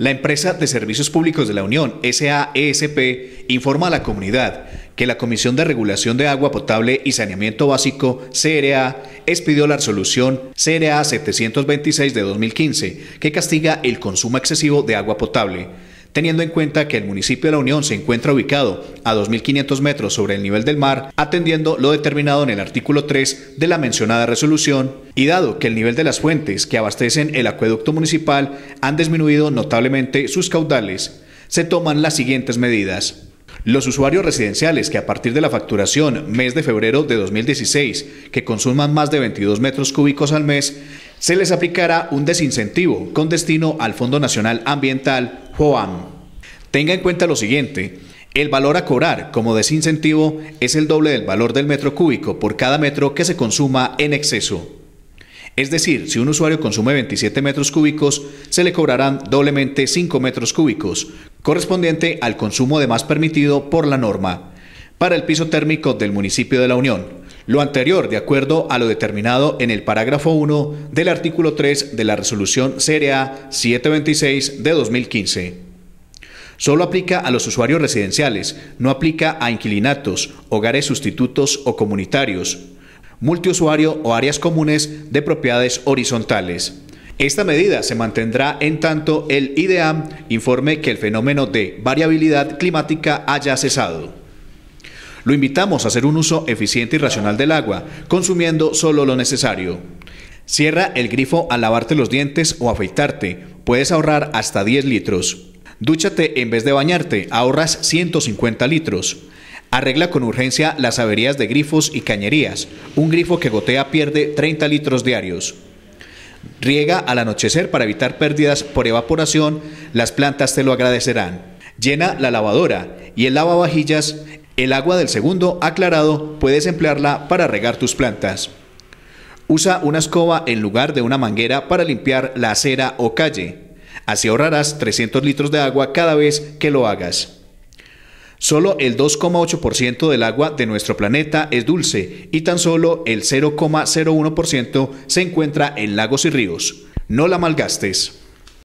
La empresa de servicios públicos de la Unión, SAESP, informa a la comunidad que la Comisión de Regulación de Agua Potable y Saneamiento Básico, CRA, expidió la resolución CRA 726 de 2015, que castiga el consumo excesivo de agua potable. Teniendo en cuenta que el municipio de La Unión se encuentra ubicado a 2.500 metros sobre el nivel del mar, atendiendo lo determinado en el artículo 3 de la mencionada resolución, y dado que el nivel de las fuentes que abastecen el acueducto municipal han disminuido notablemente sus caudales, se toman las siguientes medidas. Los usuarios residenciales que a partir de la facturación mes de febrero de 2016, que consuman más de 22 metros cúbicos al mes, se les aplicará un desincentivo con destino al Fondo Nacional Ambiental POAM. Tenga en cuenta lo siguiente. El valor a cobrar como desincentivo es el doble del valor del metro cúbico por cada metro que se consuma en exceso. Es decir, si un usuario consume 27 metros cúbicos, se le cobrarán doblemente 5 metros cúbicos, correspondiente al consumo de más permitido por la norma, para el piso térmico del municipio de La Unión, lo anterior, de acuerdo a lo determinado en el párrafo 1 del artículo 3 de la resolución CRA 726 de 2015. Solo aplica a los usuarios residenciales, no aplica a inquilinatos, hogares sustitutos o comunitarios, multiusuario o áreas comunes de propiedades horizontales. Esta medida se mantendrá en tanto el IDEAM informe que el fenómeno de variabilidad climática haya cesado. Lo invitamos a hacer un uso eficiente y racional del agua, consumiendo solo lo necesario. Cierra el grifo al lavarte los dientes o afeitarte. Puedes ahorrar hasta 10 litros. Dúchate en vez de bañarte, ahorras 150 litros. Arregla con urgencia las averías de grifos y cañerías. Un grifo que gotea pierde 30 litros diarios. Riega al anochecer para evitar pérdidas por evaporación. Las plantas te lo agradecerán. Llena la lavadora y el lavavajillas el agua del segundo aclarado puedes emplearla para regar tus plantas. Usa una escoba en lugar de una manguera para limpiar la acera o calle. Así ahorrarás 300 litros de agua cada vez que lo hagas. Solo el 2,8% del agua de nuestro planeta es dulce y tan solo el 0,01% se encuentra en lagos y ríos. No la malgastes.